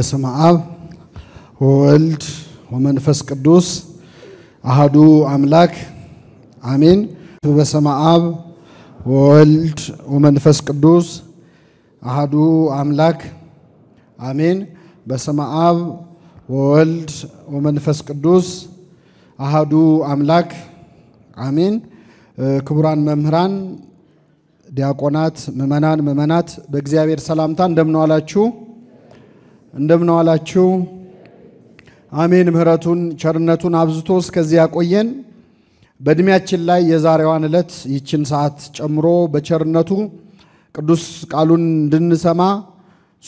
በስመ አብ ወወልድ ወመንፈስ ቅዱስ አሃዱ አምላክ አሜን። በስመ አብ ወወልድ ወመንፈስ ቅዱስ አሃዱ አምላክ አሜን። በስመ አብ ወወልድ ወመንፈስ ቅዱስ አሃዱ አምላክ አሜን። ክቡራን መምህራን፣ ዲያቆናት፣ ምእመናን፣ ምእመናት በእግዚአብሔር ሰላምታ እንደምን ዋላችሁ? እንደምን ዋላችሁ። አሜን። ምሕረቱን ቸርነቱን አብዝቶ እስከዚህ ያቆየን። በእድሜያችን ላይ የዛሬዋን ዕለት ይችን ሰዓት ጨምሮ በቸርነቱ ቅዱስ ቃሉን እንድንሰማ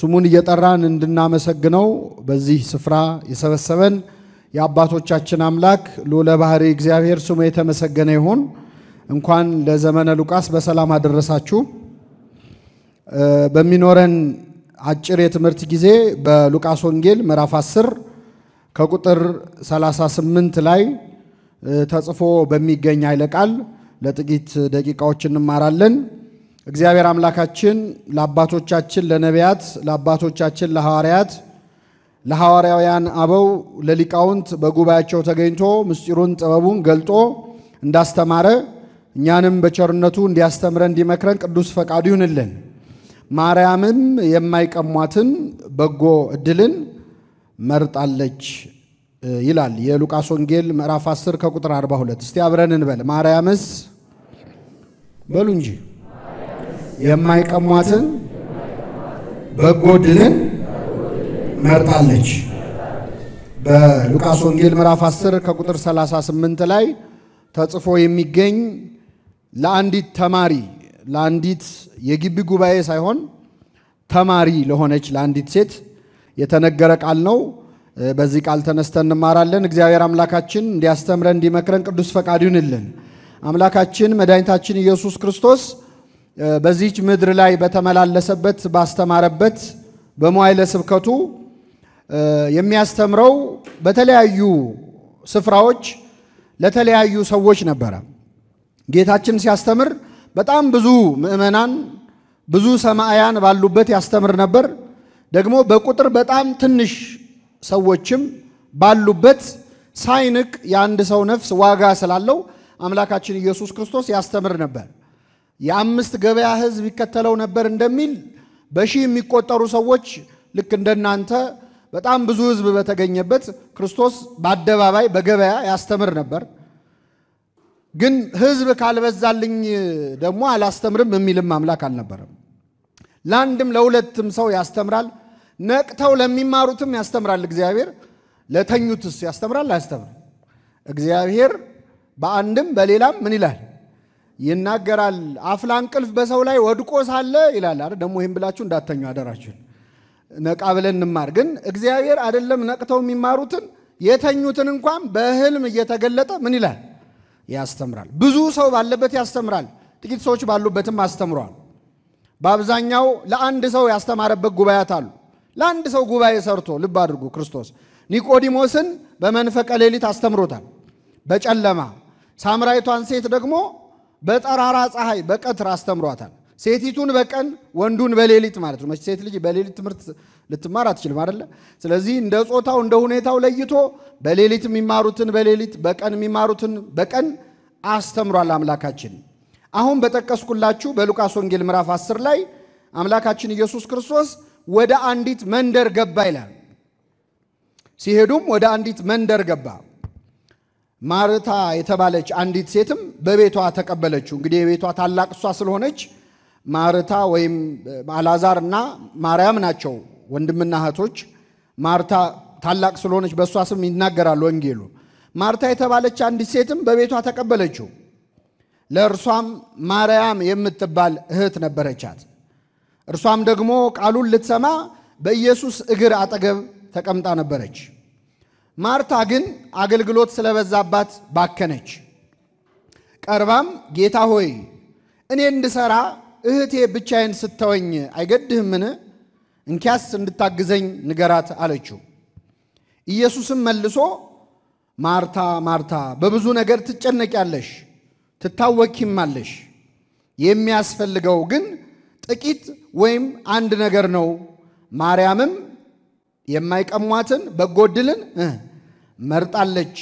ስሙን እየጠራን እንድናመሰግነው በዚህ ስፍራ የሰበሰበን የአባቶቻችን አምላክ ልዑለ ባሕሪ እግዚአብሔር ስሙ የተመሰገነ ይሁን። እንኳን ለዘመነ ሉቃስ በሰላም አደረሳችሁ። በሚኖረን አጭር የትምህርት ጊዜ በሉቃስ ወንጌል ምዕራፍ 10 ከቁጥር 38 ላይ ተጽፎ በሚገኝ ኃይለ ቃል ለጥቂት ደቂቃዎች እንማራለን። እግዚአብሔር አምላካችን ለአባቶቻችን ለነቢያት፣ ለአባቶቻችን ለሐዋርያት፣ ለሐዋርያውያን አበው፣ ለሊቃውንት በጉባኤያቸው ተገኝቶ ምስጢሩን ጥበቡን ገልጦ እንዳስተማረ እኛንም በቸርነቱ እንዲያስተምረን እንዲመክረን ቅዱስ ፈቃዱ ይሁንልን። ማርያምም የማይቀሟትን በጎ እድልን መርጣለች ይላል የሉቃስ ወንጌል ምዕራፍ 10 ከቁጥር 42። እስቲ አብረን እንበል። ማርያምስ በሉ እንጂ የማይቀሟትን በጎ እድልን መርጣለች። በሉቃስ ወንጌል ምዕራፍ 10 ከቁጥር 38 ላይ ተጽፎ የሚገኝ ለአንዲት ተማሪ ለአንዲት የግቢ ጉባኤ ሳይሆን ተማሪ ለሆነች ለአንዲት ሴት የተነገረ ቃል ነው። በዚህ ቃል ተነስተን እንማራለን። እግዚአብሔር አምላካችን እንዲያስተምረን እንዲመክረን ቅዱስ ፈቃድ ይሁንልን። አምላካችን መድኃኒታችን ኢየሱስ ክርስቶስ በዚች ምድር ላይ በተመላለሰበት ባስተማረበት በመዋዕለ ስብከቱ የሚያስተምረው በተለያዩ ስፍራዎች ለተለያዩ ሰዎች ነበረ። ጌታችን ሲያስተምር በጣም ብዙ ምእመናን ብዙ ሰማዕያን ባሉበት ያስተምር ነበር። ደግሞ በቁጥር በጣም ትንሽ ሰዎችም ባሉበት ሳይንቅ የአንድ ሰው ነፍስ ዋጋ ስላለው አምላካችን ኢየሱስ ክርስቶስ ያስተምር ነበር። የአምስት ገበያ ሕዝብ ይከተለው ነበር እንደሚል በሺህ የሚቆጠሩ ሰዎች ልክ እንደናንተ በጣም ብዙ ሕዝብ በተገኘበት ክርስቶስ በአደባባይ በገበያ ያስተምር ነበር። ግን ህዝብ ካልበዛልኝ ደግሞ አላስተምርም የሚልም አምላክ አልነበረም። ለአንድም ለሁለትም ሰው ያስተምራል። ነቅተው ለሚማሩትም ያስተምራል። እግዚአብሔር ለተኙትስ ያስተምራል? አያስተምርም? እግዚአብሔር በአንድም በሌላም ምን ይላል? ይናገራል። አፍላ እንቅልፍ በሰው ላይ ወድቆ ሳለ ይላል። አ ደግሞ ይህም ብላችሁ እንዳተኙ አደራችሁን። ነቃ ብለን እንማር። ግን እግዚአብሔር አይደለም ነቅተው የሚማሩትን የተኙትን እንኳን በህልም እየተገለጠ ምን ይላል ያስተምራል። ብዙ ሰው ባለበት ያስተምራል። ጥቂት ሰዎች ባሉበትም አስተምሯል። በአብዛኛው ለአንድ ሰው ያስተማረበት ጉባኤያት አሉ። ለአንድ ሰው ጉባኤ ሰርቶ ልብ አድርጉ። ክርስቶስ ኒቆዲሞስን በመንፈቀ ሌሊት አስተምሮታል፣ በጨለማ ሳምራይቷን ሴት ደግሞ በጠራራ ፀሐይ በቀትር አስተምሯታል። ሴቲቱን በቀን ወንዱን በሌሊት ማለት ነው። ሴት ልጅ በሌሊት ትምህርት ልትማር አትችልም አደለ? ስለዚህ እንደ ጾታው እንደ ሁኔታው ለይቶ በሌሊት የሚማሩትን በሌሊት በቀን የሚማሩትን በቀን አስተምሯል አምላካችን። አሁን በጠቀስኩላችሁ በሉቃስ ወንጌል ምዕራፍ 10 ላይ አምላካችን ኢየሱስ ክርስቶስ ወደ አንዲት መንደር ገባ ይላል። ሲሄዱም ወደ አንዲት መንደር ገባ። ማርታ የተባለች አንዲት ሴትም በቤቷ ተቀበለችው። እንግዲህ የቤቷ ታላቅ እሷ ስለሆነች ማርታ ወይም አላዛር እና ማርያም ናቸው ወንድምና እህቶች ማርታ ታላቅ ስለሆነች በእሷ ስም ይናገራል ወንጌሉ። ማርታ የተባለች አንዲት ሴትም በቤቷ ተቀበለችው። ለእርሷም ማርያም የምትባል እህት ነበረቻት። እርሷም ደግሞ ቃሉን ልትሰማ በኢየሱስ እግር አጠገብ ተቀምጣ ነበረች። ማርታ ግን አገልግሎት ስለበዛባት ባከነች። ቀርባም ጌታ ሆይ እኔ እንድሠራ እህቴ ብቻዬን ስተወኝ አይገድህምን? እንኪያስ እንድታግዘኝ ንገራት አለችው። ኢየሱስም መልሶ ማርታ ማርታ፣ በብዙ ነገር ትጨነቂያለሽ፣ ትታወኪማለሽ። የሚያስፈልገው ግን ጥቂት ወይም አንድ ነገር ነው። ማርያምም የማይቀሟትን በጎ ዕድልን መርጣለች፣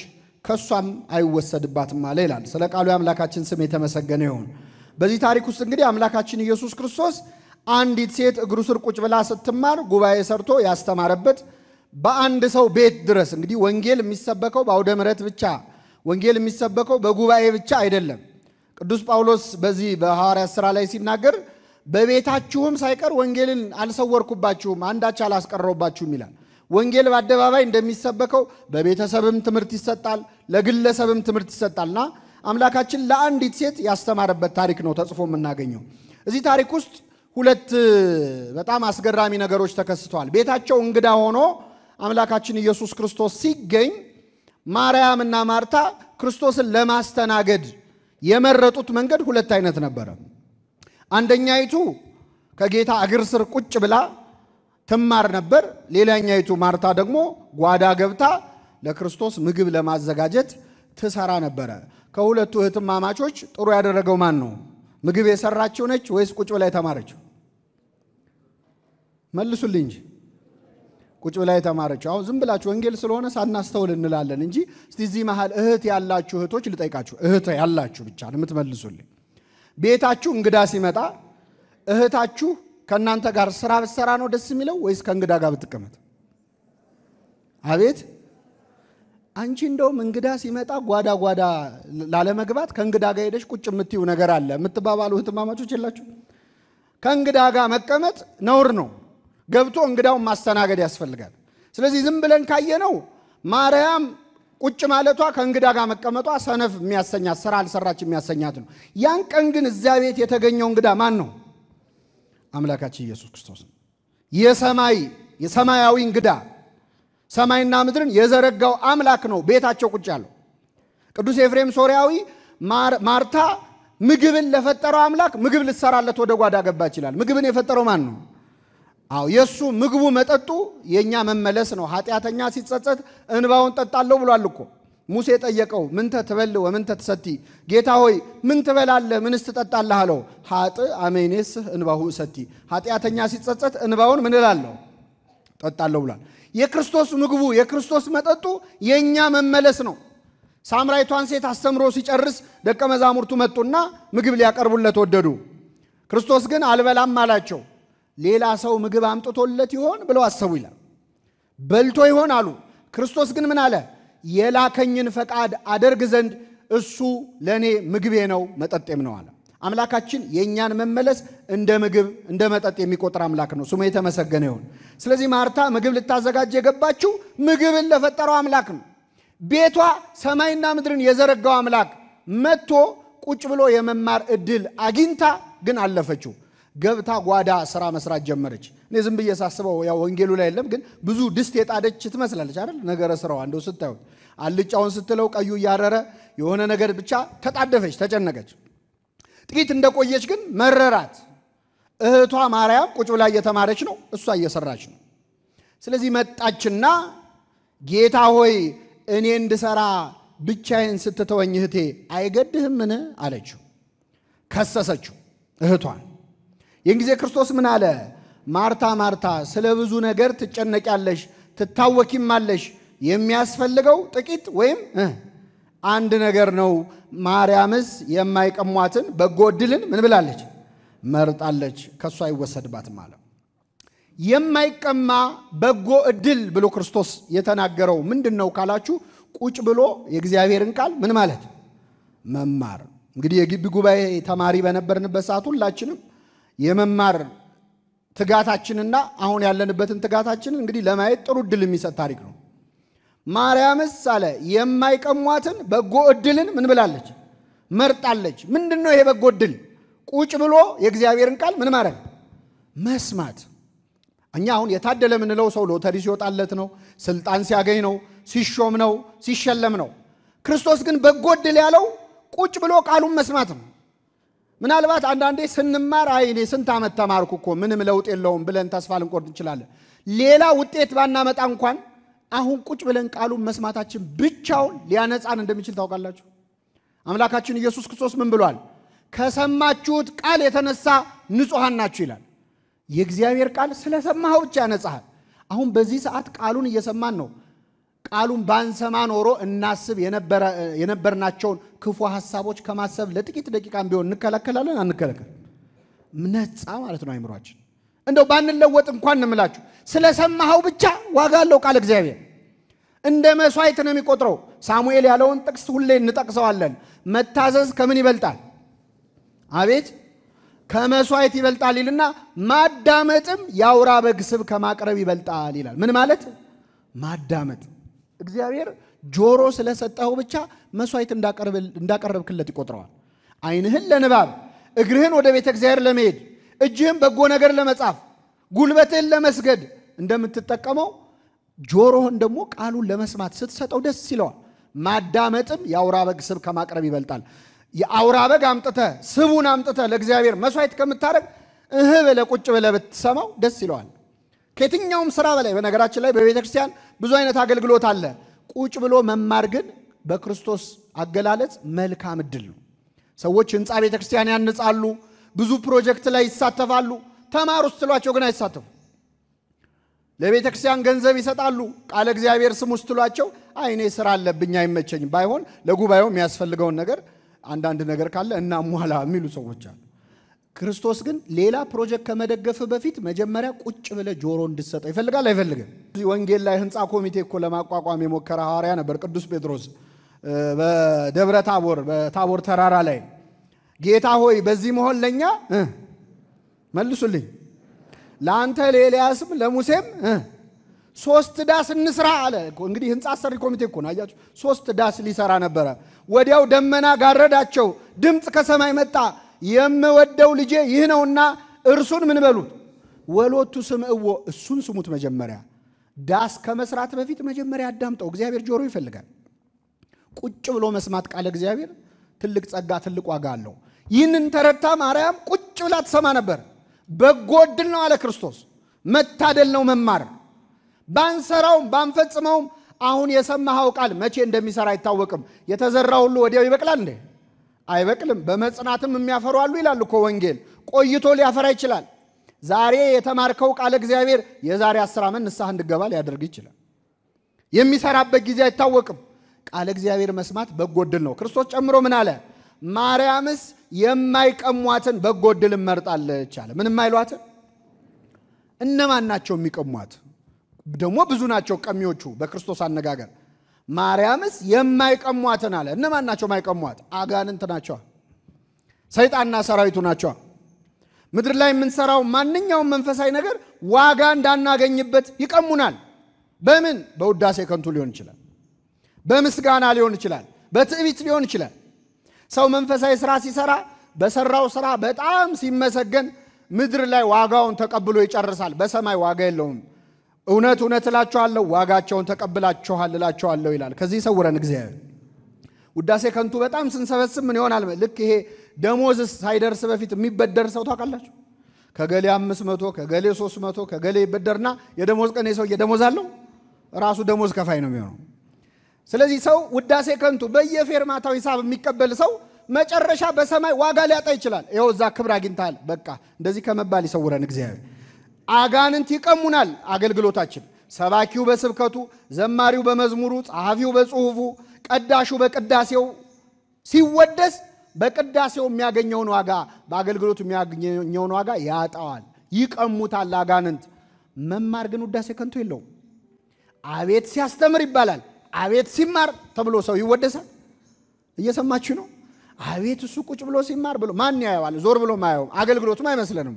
ከእሷም አይወሰድባትም አለ ይላል። ስለ ቃሉ የአምላካችን ስም የተመሰገነ ይሁን። በዚህ ታሪክ ውስጥ እንግዲህ አምላካችን ኢየሱስ ክርስቶስ አንዲት ሴት እግሩ ስር ቁጭ ብላ ስትማር ጉባኤ ሰርቶ ያስተማረበት በአንድ ሰው ቤት ድረስ እንግዲህ ወንጌል የሚሰበከው በአውደ ምረት ብቻ ወንጌል የሚሰበከው በጉባኤ ብቻ አይደለም። ቅዱስ ጳውሎስ በዚህ በሐዋርያት ሥራ ላይ ሲናገር በቤታችሁም ሳይቀር ወንጌልን አልሰወርኩባችሁም፣ አንዳች አላስቀረውባችሁም ይላል። ወንጌል በአደባባይ እንደሚሰበከው በቤተሰብም ትምህርት ይሰጣል፣ ለግለሰብም ትምህርት ይሰጣልና አምላካችን ለአንዲት ሴት ያስተማረበት ታሪክ ነው ተጽፎ የምናገኘው እዚህ ታሪክ ውስጥ ሁለት በጣም አስገራሚ ነገሮች ተከስተዋል። ቤታቸው እንግዳ ሆኖ አምላካችን ኢየሱስ ክርስቶስ ሲገኝ ማርያምና ማርታ ክርስቶስን ለማስተናገድ የመረጡት መንገድ ሁለት አይነት ነበረ። አንደኛይቱ ከጌታ እግር ስር ቁጭ ብላ ትማር ነበር። ሌላኛይቱ ማርታ ደግሞ ጓዳ ገብታ ለክርስቶስ ምግብ ለማዘጋጀት ትሰራ ነበረ። ከሁለቱ እህትማማቾች ጥሩ ያደረገው ማን ነው? ምግብ የሰራችው ነች ወይስ ቁጭ ብላ የተማረችው? መልሱልኝ እንጂ ቁጭ ብላ የተማረችው። አሁን ዝም ብላችሁ ወንጌል ስለሆነ ሳናስተውል እንላለን እንጂ እስቲ እዚህ መሃል እህት ያላችሁ እህቶች ልጠይቃችሁ። እህት ያላችሁ ብቻ የምትመልሱልኝ። ቤታችሁ እንግዳ ሲመጣ እህታችሁ ከእናንተ ጋር ስራ ብትሰራ ነው ደስ የሚለው ወይስ ከእንግዳ ጋር ብትቀመጥ? አቤት አንቺ እንደውም እንግዳ ሲመጣ ጓዳ ጓዳ ላለመግባት ከእንግዳ ጋር ሄደሽ ቁጭ የምትዩ ነገር አለ የምትባባሉ ህትማማቾች የላችሁ? ከእንግዳ ጋር መቀመጥ ነውር ነው። ገብቶ እንግዳውን ማስተናገድ ያስፈልጋል። ስለዚህ ዝም ብለን ካየነው ማርያም ቁጭ ማለቷ ከእንግዳ ጋር መቀመጧ ሰነፍ የሚያሰኛት ስራ አልሰራች የሚያሰኛት ነው። ያን ቀን ግን እዚያ ቤት የተገኘው እንግዳ ማን ነው? አምላካችን ኢየሱስ ክርስቶስ ነው። የሰማይ የሰማያዊ እንግዳ ሰማይና ምድርን የዘረጋው አምላክ ነው ቤታቸው ቁጭ ያለው። ቅዱስ ኤፍሬም ሶሪያዊ ማርታ ምግብን ለፈጠረው አምላክ ምግብ ልትሰራለት ወደ ጓዳ ገባች ይላል። ምግብን የፈጠረው ማን ነው? አዎ የእሱ ምግቡ መጠጡ የእኛ መመለስ ነው። ኃጢአተኛ ሲጸጸት እንባውን ጠጣለሁ ብሏል እኮ ሙሴ ጠየቀው፣ ምንተ ትበል ወምንተ ትሰቲ፣ ጌታ ሆይ ምን ትበላለህ ምንስ ትጠጣለህ አለው። ሀጥ አሜኔስህ እንባሁ እሰቲ፣ ኃጢአተኛ ሲጸጸት እንባውን ምን እላለሁ ጠጣለሁ ብሏል። የክርስቶስ ምግቡ የክርስቶስ መጠጡ የእኛ መመለስ ነው። ሳምራይቷን ሴት አስተምሮ ሲጨርስ ደቀ መዛሙርቱ መጡና ምግብ ሊያቀርቡለት ወደዱ። ክርስቶስ ግን አልበላም አላቸው። ሌላ ሰው ምግብ አምጥቶለት ይሆን ብለው አሰቡ ይላል። በልቶ ይሆን አሉ። ክርስቶስ ግን ምን አለ? የላከኝን ፈቃድ አደርግ ዘንድ እሱ ለእኔ ምግቤ ነው መጠጤም ነው አለ። አምላካችን የእኛን መመለስ እንደ ምግብ እንደ መጠጥ የሚቆጥር አምላክ ነው። ስሙ የተመሰገነ ይሁን። ስለዚህ ማርታ ምግብ ልታዘጋጅ የገባችው ምግብን ለፈጠረው አምላክ ነው። ቤቷ ሰማይና ምድርን የዘረጋው አምላክ መጥቶ ቁጭ ብሎ የመማር እድል አግኝታ ግን አለፈችው። ገብታ ጓዳ ስራ መስራት ጀመረች። እኔ ዝም ብዬ ሳስበው ያው ወንጌሉ ላይ የለም ግን ብዙ ድስት የጣደች ትመስላለች አይደል? ነገረ ስራው አንዱ ስታዩት አልጫውን ስትለው ቀዩ እያረረ የሆነ ነገር ብቻ ተጣደፈች፣ ተጨነቀች። ጥቂት እንደቆየች ግን መረራት። እህቷ ማርያም ቁጭ ብላ እየተማረች ነው፣ እሷ እየሰራች ነው። ስለዚህ መጣችና ጌታ ሆይ እኔ እንድሰራ ብቻዬን ስትተወኝ እህቴ አይገድህምን? አለችው። ከሰሰችው እህቷን። ይህን ጊዜ ክርስቶስ ምን አለ? ማርታ ማርታ፣ ስለ ብዙ ነገር ትጨነቂያለሽ፣ ትታወኪማለሽ፣ የሚያስፈልገው ጥቂት ወይም አንድ ነገር ነው። ማርያምስ የማይቀሟትን በጎ እድልን ምን ብላለች? መርጣለች፣ ከእሷ አይወሰድባትም አለ። የማይቀማ በጎ እድል ብሎ ክርስቶስ የተናገረው ምንድን ነው ካላችሁ፣ ቁጭ ብሎ የእግዚአብሔርን ቃል ምን ማለት መማር። እንግዲህ የግቢ ጉባኤ ተማሪ በነበርንበት ሰዓት ሁላችንም የመማር ትጋታችንና አሁን ያለንበትን ትጋታችንን እንግዲህ ለማየት ጥሩ እድል የሚሰጥ ታሪክ ነው። ማርያምስ አለ የማይቀሟትን በጎ እድልን ምን ብላለች? መርጣለች። ምንድን ነው ይሄ በጎ እድል? ቁጭ ብሎ የእግዚአብሔርን ቃል ምን ማድረግ መስማት። እኛ አሁን የታደለ የምንለው ሰው ሎተሪ ሲወጣለት ነው፣ ስልጣን ሲያገኝ ነው፣ ሲሾም ነው፣ ሲሸለም ነው። ክርስቶስ ግን በጎ እድል ያለው ቁጭ ብሎ ቃሉን መስማት ነው። ምናልባት አንዳንዴ ስንማር አይ እኔ ስንት ዓመት ተማርኩ እኮ ምንም ለውጥ የለውም ብለን ተስፋ ልንቆርጥ እንችላለን። ሌላ ውጤት ባናመጣ እንኳን አሁን ቁጭ ብለን ቃሉን መስማታችን ብቻውን ሊያነጻን እንደሚችል ታውቃላችሁ። አምላካችን ኢየሱስ ክርስቶስ ምን ብሏል? ከሰማችሁት ቃል የተነሳ ንጹሐን ናችሁ ይላል። የእግዚአብሔር ቃል ስለሰማኸው ብቻ ያነጻሃል። አሁን በዚህ ሰዓት ቃሉን እየሰማን ነው። ቃሉን ባንሰማ ኖሮ እናስብ የነበርናቸውን ክፉ ሀሳቦች ከማሰብ ለጥቂት ደቂቃ ቢሆን እንከለከላለን። አንከለከል ነፃ ማለት ነው አይምሯችን እንደው ባንለወጥ እንኳን እንምላችሁ ስለሰማኸው ብቻ ዋጋ አለው ቃል እግዚአብሔር እንደ መስዋዕት ነው የሚቆጥረው። ሳሙኤል ያለውን ጥቅስ ሁሌ እንጠቅሰዋለን። መታዘዝ ከምን ይበልጣል? አቤት ከመስዋዕት ይበልጣል ይልና ማዳመጥም የአውራ በግ ስብ ከማቅረብ ይበልጣል ይላል። ምን ማለት ማዳመጥ? እግዚአብሔር ጆሮ ስለሰጠኸው ብቻ መስዋዕት እንዳቀረብክለት ይቆጥረዋል። ዓይንህን ለንባብ እግርህን ወደ ቤተ እግዚአብሔር ለመሄድ እጅህም በጎ ነገር ለመጻፍ ጉልበትህን ለመስገድ እንደምትጠቀመው ጆሮህን ደግሞ ቃሉን ለመስማት ስትሰጠው ደስ ይለዋል። ማዳመጥም የአውራ በግ ስብ ከማቅረብ ይበልጣል። የአውራ በግ አምጥተ ስቡን አምጥተ ለእግዚአብሔር መስዋዕት ከምታደርግ እህ ብለ ቁጭ ብለ ብትሰማው ደስ ይለዋል። ከየትኛውም ስራ በላይ በነገራችን ላይ በቤተ ክርስቲያን ብዙ አይነት አገልግሎት አለ። ቁጭ ብሎ መማር ግን በክርስቶስ አገላለጽ መልካም እድል ነው። ሰዎች ህንፃ ቤተ ክርስቲያን ያንጻሉ። ብዙ ፕሮጀክት ላይ ይሳተፋሉ። ተማሩ ስትሏቸው ግን አይሳተፉ። ለቤተ ክርስቲያን ገንዘብ ይሰጣሉ። ቃለ እግዚአብሔር ስሙ ስትሏቸው አይኔ ስራ አለብኝ አይመቸኝም። ባይሆን ለጉባኤው የሚያስፈልገውን ነገር አንዳንድ ነገር ካለ እናሟላ የሚሉ ሰዎች አሉ። ክርስቶስ ግን ሌላ ፕሮጀክት ከመደገፍ በፊት መጀመሪያ ቁጭ ብለ ጆሮ እንድሰጠው ይፈልጋል። አይፈልግም? ወንጌል ላይ ህንፃ ኮሚቴ እኮ ለማቋቋም የሞከረ ሐዋርያ ነበር ቅዱስ ጴጥሮስ በደብረ ታቦር በታቦር ተራራ ላይ ጌታ ሆይ በዚህ መሆን ለእኛ መልሱልኝ፣ ለአንተ ለኤልያስም ለሙሴም ሶስት ዳስ እንስራ አለ። እንግዲህ ህንፃ ሰሪ ኮሚቴ እኮ ነው አያችሁ። ሶስት ዳስ ሊሰራ ነበረ። ወዲያው ደመና ጋረዳቸው፣ ድምፅ ከሰማይ መጣ፣ የምወደው ልጄ ይህ ነውና እርሱን ምን በሉት። ወሎቱ እዎ እሱን ስሙት። መጀመሪያ ዳስ ከመስራት በፊት መጀመሪያ አዳምጠው። እግዚአብሔር ጆሮ ይፈልጋል። ቁጭ ብሎ መስማት ቃለ እግዚአብሔር ትልቅ ጸጋ፣ ትልቅ ዋጋ አለው። ይህንን ተረድታ ማርያም ቁጭ ብላ ትሰማ ነበር። በጎ እድል ነው አለ ክርስቶስ። መታደል ነው መማር። ባንሰራውም ባንፈጽመውም አሁን የሰማኸው ቃል መቼ እንደሚሰራ አይታወቅም። የተዘራ ሁሉ ወዲያው ይበቅላል እንዴ? አይበቅልም። በመጽናትም የሚያፈሩ አሉ ይላል እኮ ወንጌል። ቆይቶ ሊያፈራ ይችላል። ዛሬ የተማርከው ቃል እግዚአብሔር የዛሬ አስር ዓመት ንስሐ እንድገባ ሊያደርግ ይችላል። የሚሰራበት ጊዜ አይታወቅም። ቃል እግዚአብሔር መስማት በጎ እድል ነው። ክርስቶስ ጨምሮ ምን አለ? ማርያምስ የማይቀሟትን በጎ ዕድል መርጣለች አለ። ምን የማይሏት እነማን ናቸው የሚቀሟት? ደግሞ ብዙ ናቸው ቀሚዎቹ በክርስቶስ አነጋገር። ማርያምስ የማይቀሟትን አለ። እነማን ናቸው የማይቀሟት? አጋንንት ናቸዋ፣ ሰይጣንና ሰራዊቱ ናቸዋ። ምድር ላይ የምንሰራው ማንኛውም መንፈሳዊ ነገር ዋጋ እንዳናገኝበት ይቀሙናል። በምን? በውዳሴ ከንቱ ሊሆን ይችላል፣ በምስጋና ሊሆን ይችላል፣ በትዕቢት ሊሆን ይችላል ሰው መንፈሳዊ ስራ ሲሰራ በሰራው ስራ በጣም ሲመሰገን ምድር ላይ ዋጋውን ተቀብሎ ይጨርሳል። በሰማይ ዋጋ የለውም። እውነት እውነት እላችኋለሁ ዋጋቸውን ተቀብላችኋል እላችኋለሁ ይላል። ከዚህ ሰውረን እግዚአብሔር። ውዳሴ ከንቱ በጣም ስንሰበስብ ምን ይሆናል? ልክ ይሄ ደሞዝ ሳይደርስ በፊት የሚበደር ሰው ታውቃላችሁ? ከገሌ አምስት መቶ ከገሌ ሶስት መቶ ከገሌ ይበደርና የደሞዝ ቀን ሰው ደሞዝ አለው ራሱ ደሞዝ ከፋይ ነው የሚሆነው ስለዚህ ሰው ውዳሴ ከንቱ በየፌርማታው ሂሳብ የሚቀበል ሰው መጨረሻ በሰማይ ዋጋ ሊያጣ ይችላል። ይኸው እዛ ክብር አግኝተሃል። በቃ እንደዚህ ከመባል ይሰውረን እግዚአብሔር። አጋንንት ይቀሙናል። አገልግሎታችን ሰባኪው በስብከቱ፣ ዘማሪው በመዝሙሩ፣ ጸሐፊው በጽሑፉ፣ ቀዳሹ በቅዳሴው ሲወደስ በቅዳሴው የሚያገኘውን ዋጋ በአገልግሎቱ የሚያገኘውን ዋጋ ያጣዋል። ይቀሙታል አጋንንት። መማር ግን ውዳሴ ከንቱ የለውም። አቤት ሲያስተምር ይባላል። አቤት ሲማር ተብሎ ሰው ይወደሳል። እየሰማችሁ ነው። አቤት እሱ ቁጭ ብሎ ሲማር ብሎ ማን ያየዋል? ዞር ብሎ ማየውም አገልግሎቱም አይመስለንም።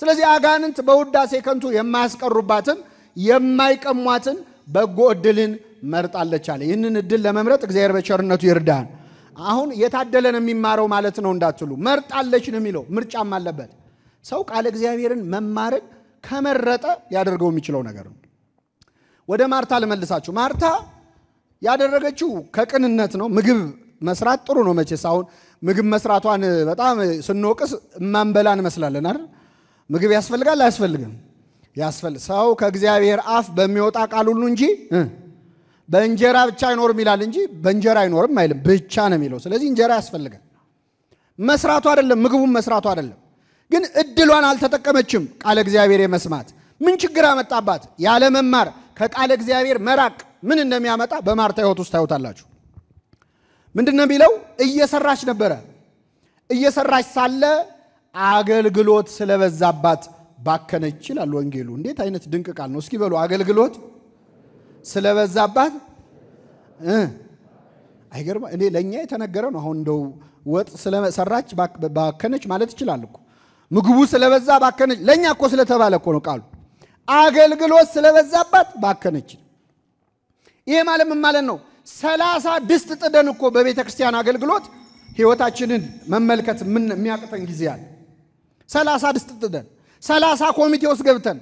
ስለዚህ አጋንንት በውዳሴ ከንቱ የማያስቀሩባትን የማይቀሟትን በጎ እድልን መርጣለች አለ። ይህንን እድል ለመምረጥ እግዚአብሔር በቸርነቱ ይርዳን። አሁን የታደለን የሚማረው ማለት ነው እንዳትሉ፣ መርጣለች ነው የሚለው። ምርጫም አለበት ሰው ቃለ እግዚአብሔርን መማርን ከመረጠ ሊያደርገው የሚችለው ነገር ነው። ወደ ማርታ ልመልሳችሁ ማርታ ያደረገችው ከቅንነት ነው። ምግብ መስራት ጥሩ ነው መቼስ። አሁን ምግብ መስራቷን በጣም ስንወቅስ እማንበላ እንመስላለን አይደል? ምግብ ያስፈልጋል አያስፈልግም? ያስፈልግ ሰው ከእግዚአብሔር አፍ በሚወጣ ቃል ሁሉ እንጂ በእንጀራ ብቻ አይኖርም ይላል እንጂ በእንጀራ አይኖርም አይልም፣ ብቻ ነው የሚለው። ስለዚህ እንጀራ ያስፈልጋል። መስራቱ አይደለም ምግቡን መስራቱ አይደለም። ግን እድሏን አልተጠቀመችም። ቃለ እግዚአብሔር የመስማት ምን ችግር አመጣባት? ያለመማር። ከቃለ እግዚአብሔር መራቅ ምን እንደሚያመጣ በማርታ ህይወት ውስጥ ታዩታላችሁ። ምንድን ነው የሚለው? እየሰራች ነበረ። እየሰራች ሳለ አገልግሎት ስለበዛባት ባከነች ይላል ወንጌሉ። እንዴት አይነት ድንቅ ቃል ነው! እስኪ በሉ አገልግሎት ስለበዛባት አይገርም። እኔ ለእኛ የተነገረ ነው። አሁን እንደው ወጥ ስለሰራች ባከነች ማለት ይችላል እኮ። ምግቡ ስለበዛ ባከነች። ለእኛ እኮ ስለተባለ እኮ ነው ቃሉ አገልግሎት ስለበዛባት ባከነች። ይሄ ማለት ምን ማለት ነው? ሰላሳ ድስት ጥደን እኮ በቤተ ክርስቲያን አገልግሎት ህይወታችንን መመልከት ምን የሚያቅተን ጊዜ አለ። ሰላሳ ድስት ጥደን ሰላሳ ኮሚቴ ውስጥ ገብተን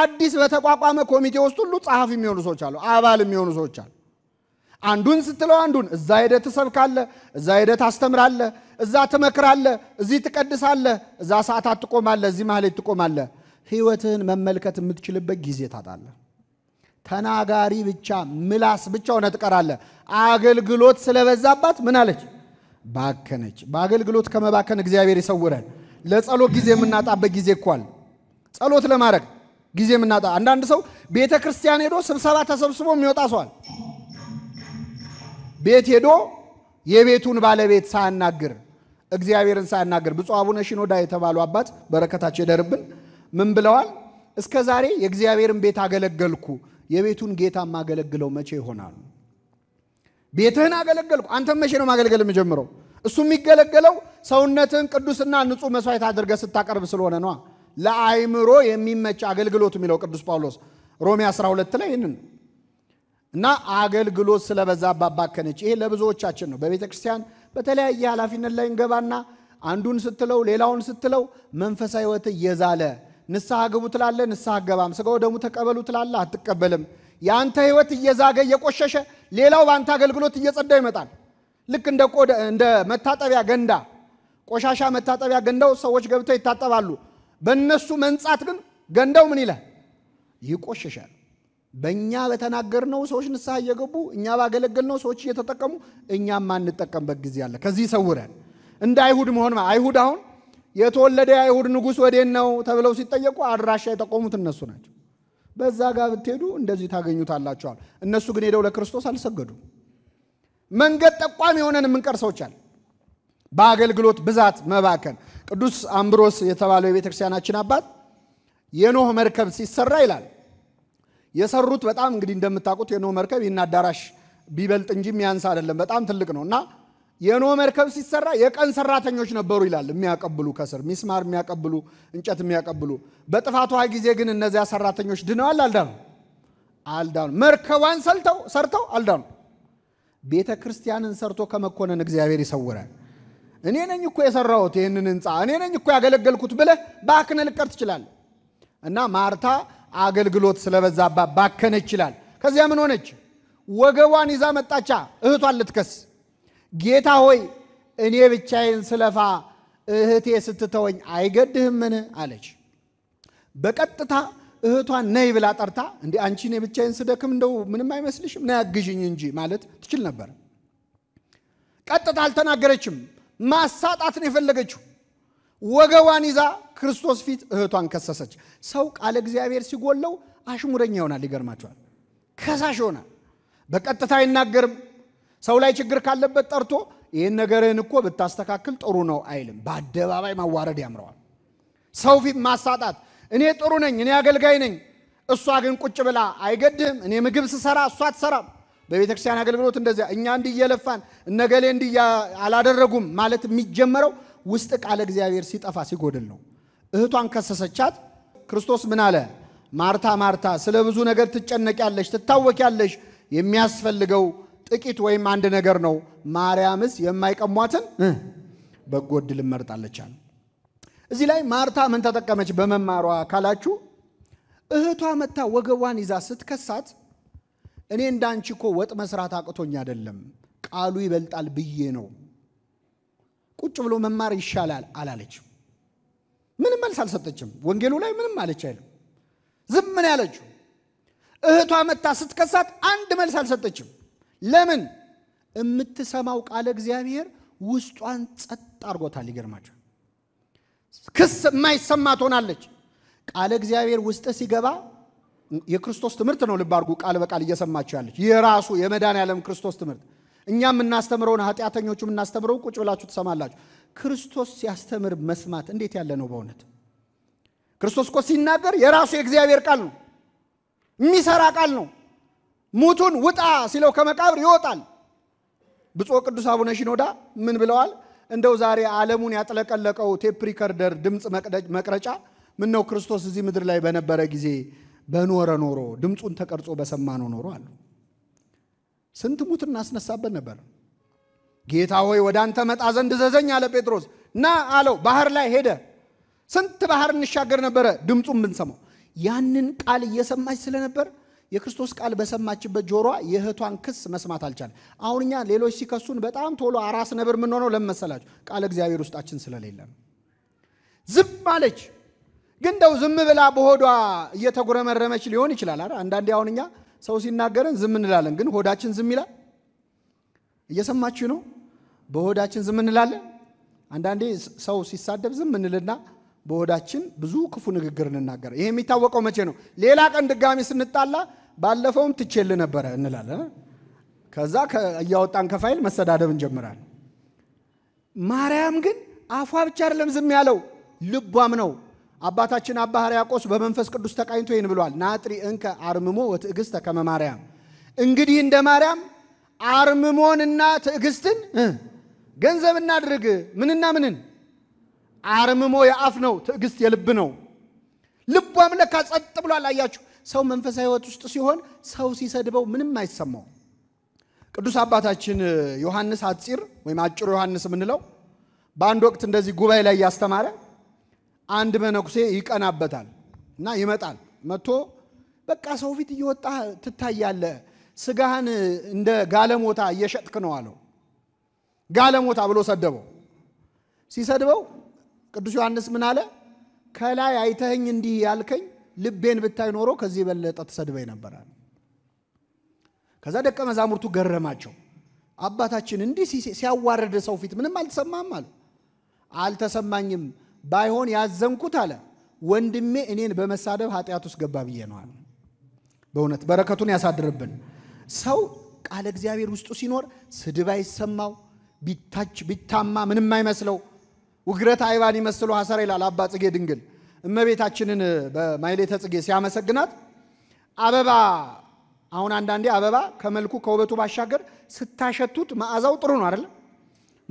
አዲስ በተቋቋመ ኮሚቴ ውስጥ ሁሉ ጸሐፊ የሚሆኑ ሰዎች አሉ፣ አባል የሚሆኑ ሰዎች አሉ። አንዱን ስትለው አንዱን እዛ ሄደ ትሰብካለህ፣ እዛ ሄደ ታስተምራለ፣ እዛ ትመክራለህ፣ እዚህ ትቀድሳለ፣ እዛ ሰዓታት ትቆማለህ፣ እዚህ ማህሌት ትቆማለህ ህይወትህን መመልከት የምትችልበት ጊዜ ታጣለ ተናጋሪ ብቻ ምላስ ብቻ ሆነ ትቀራለ። አገልግሎት ስለበዛባት ምን አለች? ባከነች። በአገልግሎት ከመባከን እግዚአብሔር ይሰውረን። ለጸሎት ጊዜ የምናጣበት ጊዜ እኳል ጸሎት ለማድረግ ጊዜ የምናጣ አንዳንድ ሰው ቤተ ክርስቲያን ሄዶ ስብሰባ ተሰብስቦ የሚወጣ ሰዋል። ቤት ሄዶ የቤቱን ባለቤት ሳያናግር እግዚአብሔርን ሳያናግር ብፁዕ አቡነ ሺኖዳ የተባሉ አባት በረከታቸው ይደርብን። ምን ብለዋል? እስከ ዛሬ የእግዚአብሔርን ቤት አገለገልኩ፣ የቤቱን ጌታ ማገለግለው መቼ ይሆናል? ቤትህን አገለገልኩ። አንተም መቼ ነው ማገልገል የምጀምረው? እሱ የሚገለገለው ሰውነትህን ቅዱስና ንጹህ መስዋዕት አድርገህ ስታቀርብ ስለሆነ ነዋ። ለአይምሮ የሚመች አገልግሎት የሚለው ቅዱስ ጳውሎስ ሮሜ 12 ላይ ይህንን እና አገልግሎት ስለበዛ ባባከነች። ይሄ ለብዙዎቻችን ነው። በቤተ ክርስቲያን በተለያየ ኃላፊነት ላይ እንገባና አንዱን ስትለው ሌላውን ስትለው መንፈሳዊ ሕይወት እየዛለ ንስሐ ግቡ ትላለ፣ ንስሐ ገባም። ስጋው ደሙ ተቀበሉ ትላለ፣ አትቀበልም። የአንተ ህይወት እየዛገ እየቆሸሸ ሌላው በአንተ አገልግሎት እየጸዳ ይመጣል። ልክ እንደ እንደ መታጠቢያ ገንዳ ቆሻሻ መታጠቢያ ገንዳው ሰዎች ገብተው ይታጠባሉ። በእነሱ መንጻት ግን ገንዳው ምን ይለ ይቆሸሻል። በእኛ በተናገርነው ሰዎች ንስሐ እየገቡ እኛ ባገለገልነው ሰዎች እየተጠቀሙ እኛም ማንጠቀምበት ጊዜ አለ። ከዚህ ይሰውረን። እንደ አይሁድ መሆን አይሁድ አሁን የተወለደ የአይሁድ ንጉሥ ወዴን ነው ተብለው ሲጠየቁ አድራሻ የተቆሙት እነሱ ናቸው። በዛ ጋር ብትሄዱ እንደዚህ ታገኙታላቸዋል። እነሱ ግን ሄደው ለክርስቶስ አልሰገዱ። መንገድ ጠቋሚ የሆነን የምንቀር ሰዎች አለ። በአገልግሎት ብዛት መባከን። ቅዱስ አምብሮስ የተባለው የቤተክርስቲያናችን አባት የኖህ መርከብ ሲሰራ ይላል የሰሩት በጣም እንግዲህ እንደምታውቁት የኖህ መርከብ ይህን አዳራሽ ቢበልጥ እንጂ የሚያንስ አይደለም። በጣም ትልቅ ነው እና የኖ መርከብ ሲሰራ የቀን ሰራተኞች ነበሩ ይላል። የሚያቀብሉ ከስር ሚስማር የሚያቀብሉ እንጨት የሚያቀብሉ። በጥፋቷ ጊዜ ግን እነዚያ ሰራተኞች ድነዋል? አልዳኑ? አልዳኑ። መርከቧን ሰልተው ሰርተው አልዳኑ። ቤተ ክርስቲያንን ሰርቶ ከመኮነን እግዚአብሔር ይሰውራል። እኔ ነኝ እኮ የሰራሁት ይህንን ህንፃ፣ እኔ ነኝ እኮ ያገለገልኩት ብለህ ባክነ ልቀር ትችላለህ። እና ማርታ አገልግሎት ስለበዛባት ባከነች ይላል። ከዚያ ምን ሆነች? ወገቧን ይዛ መጣቻ እህቷን ልትከስ ጌታ ሆይ እኔ ብቻዬን ስለፋ እህቴ ስትተወኝ አይገድህምን? አለች። በቀጥታ እህቷን ነይ ብላ ጠርታ እንዲ አንቺ እኔ ብቻዬን ስደክም እንደው ምንም አይመስልሽም? ና እንጂ ማለት ትችል ነበር። ቀጥታ አልተናገረችም። ማሳጣት ነው የፈለገችው። ወገቧን ይዛ ክርስቶስ ፊት እህቷን ከሰሰች። ሰው ቃለ እግዚአብሔር ሲጎለው አሽሙረኛ ይሆናል። ይገርማቸዋል። ከሳሽ ይሆናል። በቀጥታ አይናገርም። ሰው ላይ ችግር ካለበት ጠርቶ ይህን ነገርህን እኮ ብታስተካክል ጥሩ ነው አይልም። በአደባባይ ማዋረድ ያምረዋል። ሰው ፊት ማሳጣት። እኔ ጥሩ ነኝ፣ እኔ አገልጋይ ነኝ። እሷ ግን ቁጭ ብላ አይገድህም። እኔ ምግብ ስሰራ እሷ አትሰራም። በቤተ ክርስቲያን አገልግሎት እንደዚያ እኛ እንዲህ እየለፋን እነገሌ እንዲህ አላደረጉም ማለት የሚጀመረው ውስጥ ቃለ እግዚአብሔር ሲጠፋ ሲጎድል ነው። እህቷን ከሰሰቻት። ክርስቶስ ምን አለ? ማርታ ማርታ፣ ስለ ብዙ ነገር ትጨነቂያለሽ፣ ትታወቂያለሽ፣ የሚያስፈልገው ጥቂት ወይም አንድ ነገር ነው። ማርያምስ የማይቀሟትን በጎ ዕድል መርጣለች እዚህ ላይ ማርታ ምን ተጠቀመች በመማሯ ካላችሁ፣ እህቷ መታ ወገቧን ይዛ ስትከሳት እኔ እንዳንቺ እኮ ወጥ መስራት አቅቶኝ አይደለም ቃሉ ይበልጣል ብዬ ነው። ቁጭ ብሎ መማር ይሻላል አላለች ምንም መልስ አልሰጠችም። ወንጌሉ ላይ ምንም አለች አይሉ ዝም ምን ያለችው እህቷ መታ ስትከሳት አንድ መልስ አልሰጠችም። ለምን የምትሰማው ቃለ እግዚአብሔር ውስጧን ጸጥ አድርጎታል። ይገርማቸው ክስ የማይሰማ ትሆናለች። ቃለ እግዚአብሔር ውስጥ ሲገባ የክርስቶስ ትምህርት ነው። ልብ አድርጉ። ቃል በቃል እየሰማችሁ ያለች የራሱ የመዳን ያለም ክርስቶስ ትምህርት እኛ የምናስተምረውን ኃጢአተኞቹ የምናስተምረው ቁጭ ብላችሁ ትሰማላችሁ። ክርስቶስ ሲያስተምር መስማት እንዴት ያለ ነው! በእውነት ክርስቶስ እኮ ሲናገር የራሱ የእግዚአብሔር ቃል ነው፣ የሚሰራ ቃል ነው። ሙቱን ውጣ ሲለው ከመቃብር ይወጣል። ብፁዕ ቅዱስ አቡነ ሽኖዳ ምን ብለዋል? እንደው ዛሬ ዓለሙን ያጥለቀለቀው ቴፕ ሪከርደር ድምፅ መቅረጫ ምን ነው ክርስቶስ እዚህ ምድር ላይ በነበረ ጊዜ በኖረ ኖሮ ድምፁን ተቀርጾ በሰማ ነው ኖሮ አሉ። ስንት ሙት እናስነሳበት ነበር። ጌታ ሆይ ወደ አንተ መጣ ዘንድ ዘዘኝ አለ ጴጥሮስ። ና አለው። ባህር ላይ ሄደ። ስንት ባህር እንሻገር ነበረ ድምፁን ብንሰማው። ያንን ቃል እየሰማች ስለነበር የክርስቶስ ቃል በሰማችበት ጆሯ የእህቷን ክስ መስማት አልቻለም። አሁን እኛ ሌሎች ሲከሱን በጣም ቶሎ አራስ ነብር የምንሆነው ለምን ቃለ ቃል እግዚአብሔር ውስጣችን ስለሌለ ነው። ዝም አለች። ግን እንደው ዝም ብላ በሆዷ እየተጉረመረመች ሊሆን ይችላል። አንዳንዴ አሁን እኛ ሰው ሲናገረን ዝም እንላለን፣ ግን ሆዳችን ዝም ይላል። እየሰማችሁ ነው? በሆዳችን ዝም እንላለን። አንዳንዴ ሰው ሲሳደብ ዝም እንልና በሆዳችን ብዙ ክፉ ንግግር እንናገር። ይሄ የሚታወቀው መቼ ነው? ሌላ ቀን ድጋሚ ስንጣላ ባለፈውም ትቼል ነበረ እንላለን። ከዛ እያወጣን ከፋይል መሰዳደብ እንጀምራል ማርያም ግን አፏ ብቻ አይደለም ዝም ያለው ልቧም ነው። አባታችን አባ ሕርያቆስ በመንፈስ ቅዱስ ተቃኝቶ ይህን ብሏል። ናጥሪ እንከ አርምሞ ወትዕግሥተ ከመ ማርያም። እንግዲህ እንደ ማርያም አርምሞንና ትዕግስትን ገንዘብ እናድርግ። ምንና ምንን? አርምሞ የአፍ ነው፣ ትዕግስት የልብ ነው። ልቧም ለካ ጸጥ ብሏል። አያችሁ ሰው መንፈሳዊ ህይወት ውስጥ ሲሆን ሰው ሲሰድበው ምንም አይሰማው። ቅዱስ አባታችን ዮሐንስ አፂር ወይም አጭሩ ዮሐንስ የምንለው በአንድ ወቅት እንደዚህ ጉባኤ ላይ እያስተማረ አንድ መነኩሴ ይቀናበታል እና ይመጣል። መጥቶ በቃ ሰው ፊት እየወጣ ትታያለ ስጋህን እንደ ጋለሞታ እየሸጥክ ነው አለው። ጋለሞታ ብሎ ሰደበው። ሲሰድበው ቅዱስ ዮሐንስ ምን አለ? ከላይ አይተኸኝ እንዲህ ያልከኝ ልቤን ብታይ ኖሮ ከዚህ የበለጠ ተሰድበኝ ነበረ። ከዛ ደቀ መዛሙርቱ ገረማቸው። አባታችን እንዲህ ሲያዋርድ ሰው ፊት ምንም አልተሰማም አሉ። አልተሰማኝም፣ ባይሆን ያዘንኩት አለ ወንድሜ እኔን በመሳደብ ኃጢአት ውስጥ ገባ ብዬ ነው አለ። በእውነት በረከቱን ያሳድርብን። ሰው ቃለ እግዚአብሔር ውስጡ ሲኖር ስድብ አይሰማው፣ ቢታች ቢታማ ምንም አይመስለው፣ ውግረት አይባን ይመስሉ ሐሰር ይላል አባ ጽጌ ድንግል እመቤታችንን በማሕሌተ ጽጌ ሲያመሰግናት አበባ አሁን አንዳንዴ አበባ ከመልኩ ከውበቱ ባሻገር ስታሸቱት መዓዛው ጥሩ ነው አይደለም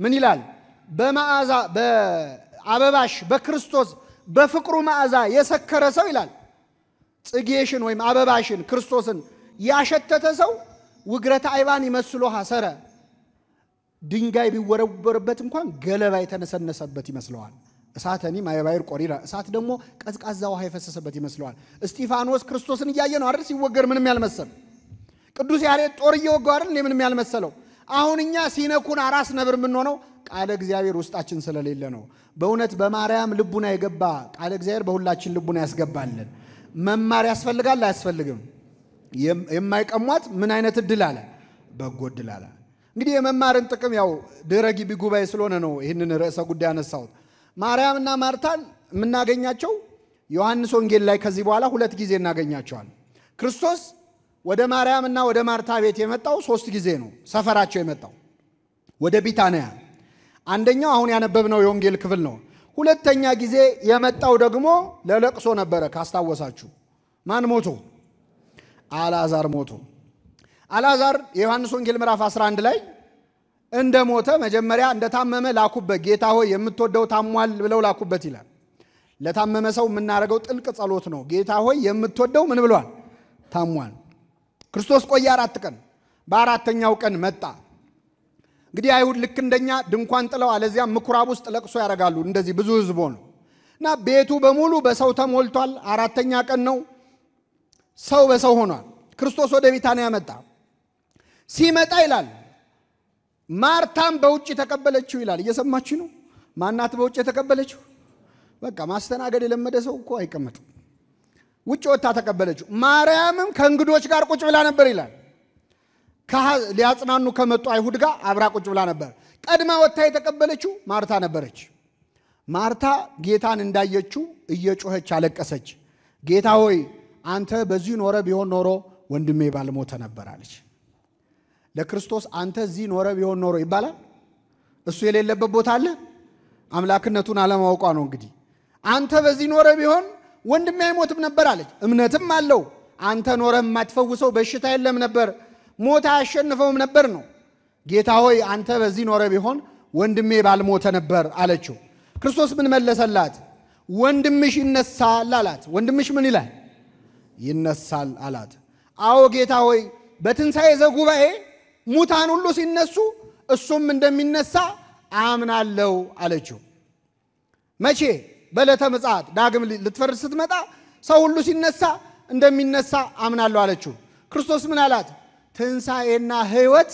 ምን ይላል? በመዓዛ በአበባሽ በክርስቶስ በፍቅሩ መዓዛ የሰከረ ሰው ይላል ጽጌሽን ወይም አበባሽን ክርስቶስን ያሸተተ ሰው ውግረተ አይባን ይመስሎ ሐሰረ ድንጋይ ቢወረወርበት እንኳን ገለባ የተነሰነሰበት ይመስለዋል። እሳተኒ ማየባይር ቆሪራ እሳት ደግሞ ቀዝቃዛ ውሃ የፈሰሰበት ይመስለዋል። እስጢፋኖስ ክርስቶስን እያየ ነው አይደል? ሲወገር ምንም ያልመሰል ቅዱስ ያሬድ ጦር እየወጋው አይደል? ምንም ያልመሰለው። አሁን እኛ ሲነኩን አራስ ነብር የምንሆነው ቃለ እግዚአብሔር ውስጣችን ስለሌለ ነው። በእውነት በማርያም ልቡና የገባ ቃለ እግዚአብሔር በሁላችን ልቡና ያስገባልን መማር ያስፈልጋል አያስፈልግም? የማይቀሟት ምን አይነት እድል አለ? በጎ እድል አለ። እንግዲህ የመማርን ጥቅም ያው ድህረ ግቢ ጉባኤ ስለሆነ ነው ይህንን ርዕሰ ጉዳይ ያነሳሁት። ማርያምና ማርታን የምናገኛቸው ዮሐንስ ወንጌል ላይ ከዚህ በኋላ ሁለት ጊዜ እናገኛቸዋል። ክርስቶስ ወደ ማርያምና ወደ ማርታ ቤት የመጣው ሶስት ጊዜ ነው። ሰፈራቸው የመጣው ወደ ቢታንያ አንደኛው አሁን ያነበብነው የወንጌል ክፍል ነው። ሁለተኛ ጊዜ የመጣው ደግሞ ለለቅሶ ነበረ። ካስታወሳችሁ ማን ሞቶ? አልዓዛር ሞቶ። አልዓዛር የዮሐንስ ወንጌል ምዕራፍ 11 ላይ እንደ ሞተ መጀመሪያ እንደታመመ ላኩበት። ጌታ ሆይ የምትወደው ታሟል ብለው ላኩበት ይላል። ለታመመ ሰው የምናደርገው ጥልቅ ጸሎት ነው። ጌታ ሆይ የምትወደው ምን ብሏል? ታሟል። ክርስቶስ ቆየ አራት ቀን። በአራተኛው ቀን መጣ። እንግዲህ አይሁድ ልክ እንደኛ ድንኳን ጥለው አለዚያ ምኩራብ ውስጥ ለቅሶ ያደርጋሉ። እንደዚህ ብዙ ህዝቦ ነው እና ቤቱ በሙሉ በሰው ተሞልቷል። አራተኛ ቀን ነው። ሰው በሰው ሆኗል። ክርስቶስ ወደ ቢታንያ መጣ። ሲመጣ ይላል ማርታም በውጭ ተቀበለችው ይላል። እየሰማችሁ ነው? ማናት በውጭ የተቀበለችው? በቃ ማስተናገድ የለመደ ሰው እኮ አይቀመጥም። ውጭ ወጥታ ተቀበለችው። ማርያምም ከእንግዶች ጋር ቁጭ ብላ ነበር ይላል። ሊያጽናኑ ከመጡ አይሁድ ጋር አብራ ቁጭ ብላ ነበር። ቀድማ ወጥታ የተቀበለችው ማርታ ነበረች። ማርታ ጌታን እንዳየችው እየጮኸች አለቀሰች። ጌታ ሆይ አንተ በዚህ ኖረ ቢሆን ኖሮ ወንድሜ ባልሞተ ነበር አለች። ለክርስቶስ አንተ እዚህ ኖረ ቢሆን ኖሮ ይባላል። እሱ የሌለበት ቦታ አለ። አምላክነቱን አለማወቋ ነው እንግዲህ። አንተ በዚህ ኖረ ቢሆን ወንድሜ አይሞትም ነበር አለች። እምነትም አለው። አንተ ኖረ የማትፈውሰው በሽታ የለም ነበር፣ ሞት አያሸንፈውም ነበር ነው። ጌታ ሆይ አንተ በዚህ ኖረ ቢሆን ወንድሜ ባልሞተ ነበር አለችው። ክርስቶስ ምን መለሰላት? ወንድምሽ ይነሳል አላት። ወንድምሽ ምን ይላል? ይነሳል አላት። አዎ ጌታ ሆይ በትንሣኤ ዘጉባኤ ሙታን ሁሉ ሲነሱ እሱም እንደሚነሳ አምናለው አለችው። መቼ? በዕለተ ምጽአት ዳግም ልትፈርድ ስትመጣ ሰው ሁሉ ሲነሳ እንደሚነሳ አምናለሁ አለችው። ክርስቶስ ምን አላት? ትንሣኤና ሕይወት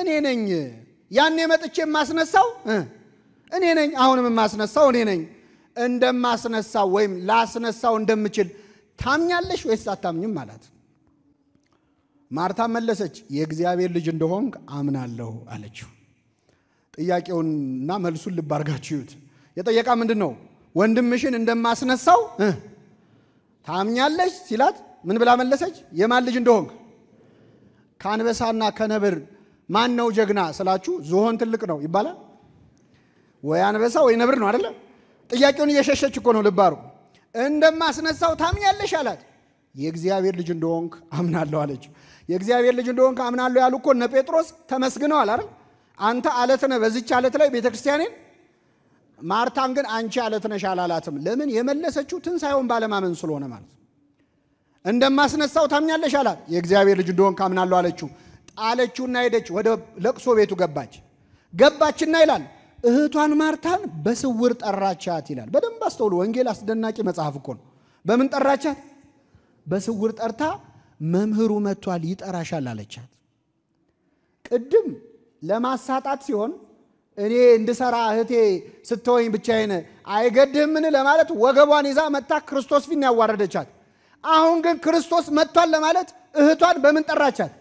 እኔ ነኝ። ያኔ መጥቼ የማስነሳው እኔ ነኝ። አሁንም የማስነሳው እኔ ነኝ። እንደማስነሳው ወይም ላስነሳው እንደምችል ታምኛለሽ ወይስ አታምኝም? አላት። ማርታ መለሰች፣ የእግዚአብሔር ልጅ እንደሆንክ አምናለሁ አለችው። ጥያቄውንና መልሱን ልብ አድርጋችሁት። የጠየቃ ምንድን ነው? ወንድምሽን እንደማስነሳው ታምኛለች ሲላት ምን ብላ መለሰች? የማን ልጅ እንደሆንክ። ከአንበሳና ከነብር ማን ነው ጀግና ስላችሁ ዝሆን ትልቅ ነው ይባላል። ወይ አንበሳ ወይ ነብር ነው አይደለ? ጥያቄውን እየሸሸች እኮ ነው። ልባሩ እንደማስነሳው ታምኛለሽ አላት። የእግዚአብሔር ልጅ እንደሆንክ አምናለሁ አለችው። የእግዚአብሔር ልጅ እንደሆን ካምናለሁ ያሉ እኮ እነ ጴጥሮስ ተመስግነዋል አይደል? አንተ አለት ነህ፣ በዚች አለት ላይ ቤተ ክርስቲያኔን። ማርታን ግን አንቺ አለት ነሽ አላላትም። ለምን? የመለሰችው ትንሣኤውን ባለማመን ስለሆነ ማለት እንደማስነሳው ታምኛለሽ አላት። የእግዚአብሔር ልጅ እንደሆን ካምናለሁ አለችው። ጣለችውና ሄደች፣ ወደ ለቅሶ ቤቱ ገባች። ገባችና ይላል እህቷን ማርታን በስውር ጠራቻት ይላል። በደንብ አስተውሉ። ወንጌል አስደናቂ መጽሐፍ እኮ ነው። በምን ጠራቻት? በስውር ጠርታ መምህሩ መጥቷል ይጠራሻል አለቻት። ቅድም ለማሳጣት ሲሆን እኔ እንድሰራ እህቴ ስትወኝ ብቻዬን አይገድህምን ለማለት ወገቧን ይዛ መታ ክርስቶስ ፊት ያዋረደቻት። አሁን ግን ክርስቶስ መጥቷል ለማለት እህቷን በምን ጠራቻት?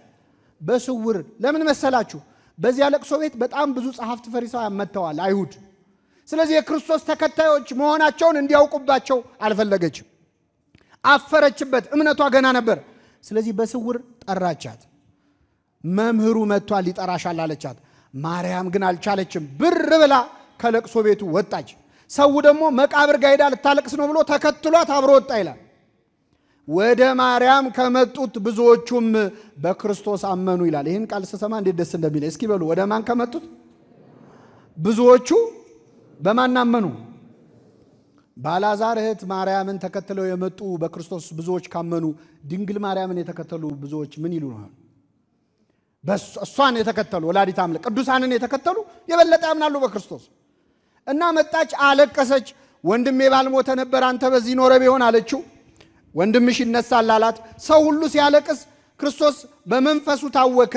በስውር ለምን መሰላችሁ? በዚያ ለቅሶ ቤት በጣም ብዙ ጸሐፍት ፈሪሳውያን መጥተዋል አይሁድ። ስለዚህ የክርስቶስ ተከታዮች መሆናቸውን እንዲያውቁባቸው አልፈለገችም። አፈረችበት። እምነቷ ገና ነበር። ስለዚህ በስውር ጠራቻት። መምህሩ መጥቷል ሊጠራሻል አለቻት። ማርያም ግን አልቻለችም። ብር ብላ ከለቅሶ ቤቱ ወጣች። ሰው ደግሞ መቃብር ጋር ሄዳ ልታለቅስ ነው ብሎ ተከትሏት አብሮ ወጣ ይላል። ወደ ማርያም ከመጡት ብዙዎቹም በክርስቶስ አመኑ ይላል። ይህን ቃል ስሰማ እንዴት ደስ እንደሚል እስኪ በሉ። ወደ ማን ከመጡት ብዙዎቹ በማን አመኑ? ባላዛር እህት ማርያምን ተከትለው የመጡ በክርስቶስ ብዙዎች ካመኑ ድንግል ማርያምን የተከተሉ ብዙዎች ምን ይሉ ነው? እሷን የተከተሉ ወላዲተ አምላክ ቅዱሳንን የተከተሉ የበለጠ ያምናሉ በክርስቶስ። እና መጣች፣ አለቀሰች። ወንድሜ ባልሞተ ነበር አንተ በዚህ ኖረ ቢሆን አለችው። ወንድምሽ ይነሳል አላት። ሰው ሁሉ ሲያለቅስ ክርስቶስ በመንፈሱ ታወከ፣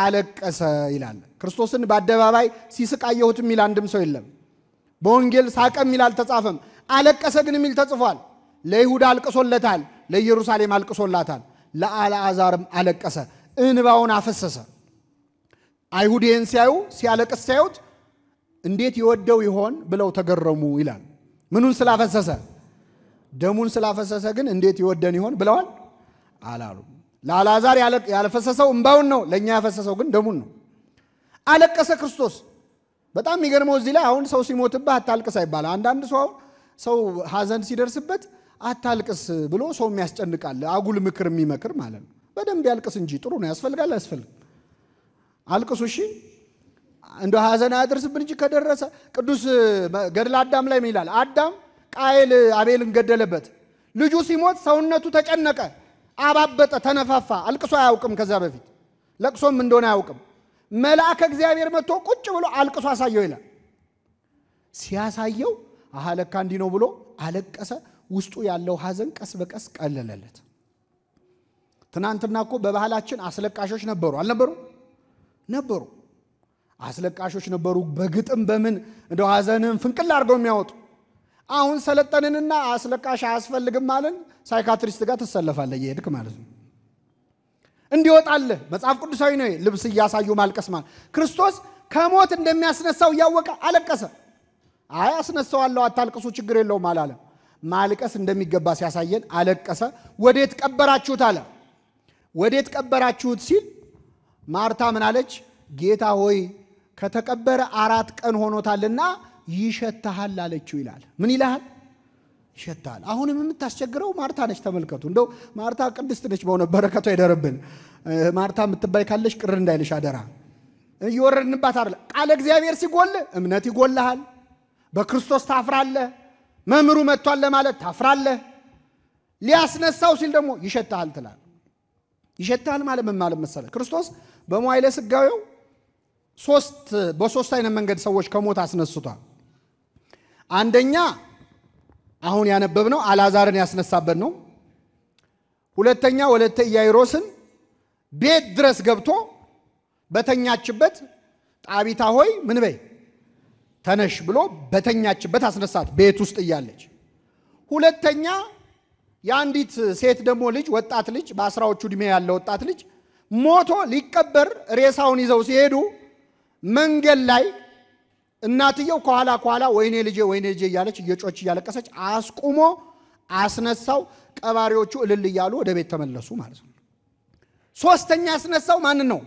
አለቀሰ ይላል። ክርስቶስን በአደባባይ ሲስቅ አየሁት የሚል አንድም ሰው የለም። በወንጌል ሳቀ የሚል አልተጻፈም። አለቀሰ ግን የሚል ተጽፏል። ለይሁዳ አልቅሶለታል፣ ለኢየሩሳሌም አልቅሶላታል፣ ለአልዓዛርም አለቀሰ፣ እንባውን አፈሰሰ። አይሁድ ይህን ሲያዩ ሲያለቅስ ሲያዩት እንዴት የወደው ይሆን ብለው ተገረሙ ይላል። ምኑን ስላፈሰሰ ደሙን ስላፈሰሰ ግን እንዴት ይወደን ይሆን ብለዋል አላሉ። ለአልዓዛር ያልፈሰሰው እንባውን ነው፣ ለእኛ ያፈሰሰው ግን ደሙን ነው። አለቀሰ ክርስቶስ። በጣም የሚገርመው እዚህ ላይ አሁን ሰው ሲሞትብህ አታልቅስ አይባል። አንዳንድ ሰው አሁን ሰው ሀዘን ሲደርስበት አታልቅስ ብሎ ሰው የሚያስጨንቃል፣ አጉል ምክር የሚመክር ማለት ነው። በደንብ ያልቅስ እንጂ ጥሩ ነው። ያስፈልጋል፣ አያስፈልግም? አልቅሱ እሺ፣ እንደ ሀዘን አያደርስብን እንጂ ከደረሰ ቅዱስ ገድል አዳም ላይ ምን ይላል? አዳም ቃየል አቤልን ገደለበት። ልጁ ሲሞት ሰውነቱ ተጨነቀ፣ አባበጠ፣ ተነፋፋ። አልቅሶ አያውቅም። ከዛ በፊት ለቅሶም እንደሆነ አያውቅም። መልአከ እግዚአብሔር መጥቶ ቁጭ ብሎ አልቅሶ አሳየው ይላል። ሲያሳየው አሃለካ እንዲህ ነው ብሎ አለቀሰ። ውስጡ ያለው ሐዘን ቀስ በቀስ ቀለለለት። ትናንትና እኮ በባህላችን አስለቃሾች ነበሩ አልነበሩ? ነበሩ። አስለቃሾች ነበሩ። በግጥም በምን እንደ ሐዘንን ፍንቅል አድርገው የሚያወጡ አሁን ሰለጠንንና አስለቃሽ አያስፈልግም አለን። ሳይካትሪስት ጋር ትሰለፋለህ እየሄድክ ማለት ነው። እንዲወጣልህ መጽሐፍ ቅዱሳዊ ነው ልብስ እያሳዩ ማልቀስ ማለት ክርስቶስ ከሞት እንደሚያስነሳው እያወቀ አለቀሰ። አይ አስነሳዋለሁ፣ አታልቅሱ፣ ችግር የለውም አላለ። ማልቀስ እንደሚገባ ሲያሳየን አለቀሰ። ወዴት ቀበራችሁት አለ። ወዴት ቀበራችሁት ሲል ማርታ ምን አለች? ጌታ ሆይ ከተቀበረ አራት ቀን ሆኖታልና ይሸታሃል አለችው ይላል። ምን ይልሃል? ይሸታል። አሁንም የምታስቸግረው ማርታ ነች። ተመልከቱ። እንደው ማርታ ቅድስት ነች። በሆነ በረከቷ ይደርብን። ማርታ የምትባይ ካለች ቅር እንዳይልሽ አደራ። እየወረድንባት አለ። ቃለ እግዚአብሔር ሲጎል እምነት ይጎልሃል። በክርስቶስ ታፍራለህ። መምህሩ መጥቷል ለማለት ታፍራለህ። ሊያስነሳው ሲል ደግሞ ይሸታል ትላል። ይሸታል ማለት ምን ማለት መሰለ? ክርስቶስ በመዋዕለ ሥጋዌው ሶስት በሶስት አይነት መንገድ ሰዎች ከሞት አስነስቷል። አንደኛ አሁን ያነበብነው አላዛርን ያስነሳበት ነው። ሁለተኛ ወለተ ኢያይሮስን ቤት ድረስ ገብቶ በተኛችበት ጣቢታ ሆይ ምን በይ ተነሽ ብሎ በተኛችበት አስነሳት ቤት ውስጥ እያለች። ሁለተኛ የአንዲት ሴት ደግሞ ልጅ ወጣት ልጅ በአስራዎቹ ዕድሜ ያለ ወጣት ልጅ ሞቶ ሊቀበር ሬሳውን ይዘው ሲሄዱ መንገድ ላይ እናትየው ከኋላ ከኋላ ወይኔ ልጄ ወይኔ ልጄ እያለች እየጮች እያለቀሰች አስቁሞ አስነሳው። ቀባሪዎቹ እልል እያሉ ወደ ቤት ተመለሱ ማለት ነው። ሶስተኛ ያስነሳው ማንን ነው?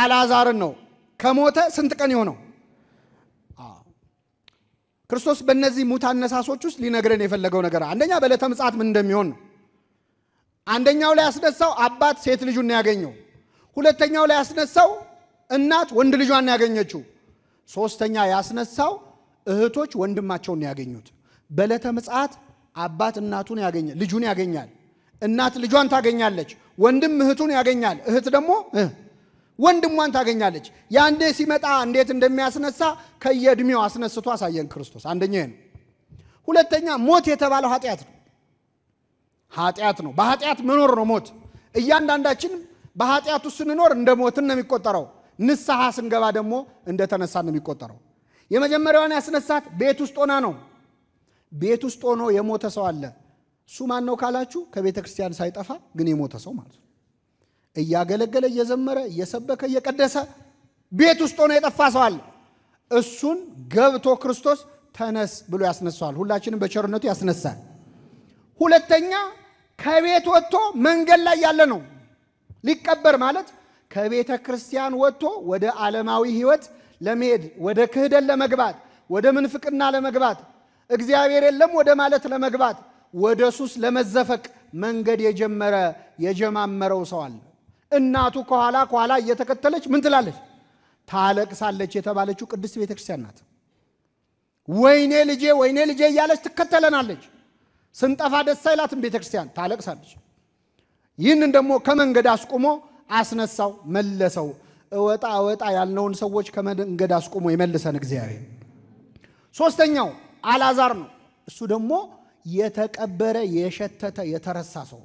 አላዛርን ነው። ከሞተ ስንት ቀን የሆነው? ክርስቶስ በእነዚህ ሙት አነሳሶች ውስጥ ሊነግረን የፈለገው ነገር አንደኛ በዕለተ ምጽአት ምን እንደሚሆን ነው። አንደኛው ላይ ያስነሳው አባት ሴት ልጁን ያገኘው። ሁለተኛው ላይ ያስነሳው እናት ወንድ ልጇን ያገኘችው። ሶስተኛ ያስነሳው እህቶች ወንድማቸውን ያገኙት። በዕለተ ምጽአት አባት እናቱን ያገኘ ልጁን ያገኛል። እናት ልጇን ታገኛለች። ወንድም እህቱን ያገኛል። እህት ደግሞ ወንድሟን ታገኛለች። ያንዴ ሲመጣ እንዴት እንደሚያስነሳ ከየእድሜው አስነስቶ አሳየን ክርስቶስ። አንደኛ ነው። ሁለተኛ ሞት የተባለው ኃጢአት ነው። ኃጢአት ነው። በኃጢአት መኖር ነው ሞት። እያንዳንዳችንም በኃጢአቱ ስንኖር እንደ ሞትን ነው የሚቆጠረው። ንስሐ ስንገባ ደግሞ እንደ ነው የሚቆጠረው። የመጀመሪያዋን ያስነሳት ቤት ውስጥ ሆና ነው። ቤት ውስጥ ሆኖ የሞተ ሰው አለ። እሱ ማን ነው ካላችሁ፣ ከቤተ ክርስቲያን ሳይጠፋ ግን የሞተ ሰው ማለት ነው። እያገለገለ እየዘመረ እየሰበከ እየቀደሰ ቤት ውስጥ ሆኖ የጠፋ ሰው አለ። እሱን ገብቶ ክርስቶስ ተነስ ብሎ ያስነሳዋል። ሁላችንም በቸርነቱ ያስነሳል። ሁለተኛ ከቤት ወጥቶ መንገድ ላይ ያለ ነው። ሊቀበር ማለት ከቤተ ክርስቲያን ወጥቶ ወደ ዓለማዊ ሕይወት ለመሄድ ወደ ክህደን ለመግባት ወደ ምንፍቅና ለመግባት እግዚአብሔር የለም ወደ ማለት ለመግባት ወደ ሱስ ለመዘፈቅ መንገድ የጀመረ የጀማመረው ሰው አለ። እናቱ ከኋላ ከኋላ እየተከተለች ምን ትላለች? ታለቅሳለች የተባለችው ቅድስት ቤተ ክርስቲያን ናት። ወይኔ ልጄ ወይኔ ልጄ እያለች ትከተለናለች። ስንጠፋ ደስ አይላትም ቤተ ክርስቲያን ታለቅሳለች። ይህንን ደግሞ ከመንገድ አስቁሞ አስነሳው፣ መለሰው። እወጣ እወጣ ያልነውን ሰዎች ከመንገድ አስቁሞ የመልሰን እግዚአብሔር። ሶስተኛው አላዛር ነው። እሱ ደግሞ የተቀበረ የሸተተ የተረሳ ሰው